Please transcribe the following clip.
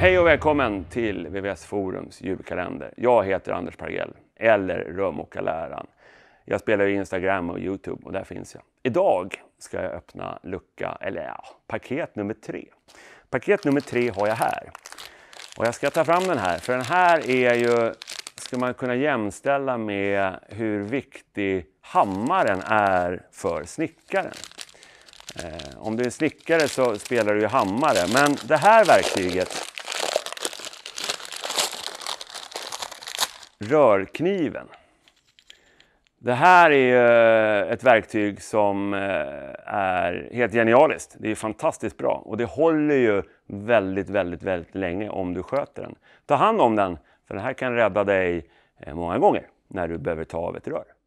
Hej och välkommen till VVS Forums julkalender. Jag heter Anders Pargell, eller rörmokarläraren. Jag spelar ju Instagram och Youtube och där finns jag. Idag ska jag öppna lucka, eller ja, paket nummer tre. Paket nummer tre har jag här. Och jag ska ta fram den här, för den här är ju, ska man kunna jämställa med hur viktig hammaren är för snickaren. Eh, om du är snickare så spelar du ju hammare, men det här verktyget rörkniven. Det här är eh, ett verktyg som eh, är helt genialiskt. Det är fantastiskt bra och det håller ju väldigt, väldigt, väldigt länge om du sköter den. Ta hand om den, för den här kan rädda dig eh, många gånger när du behöver ta av ett rör.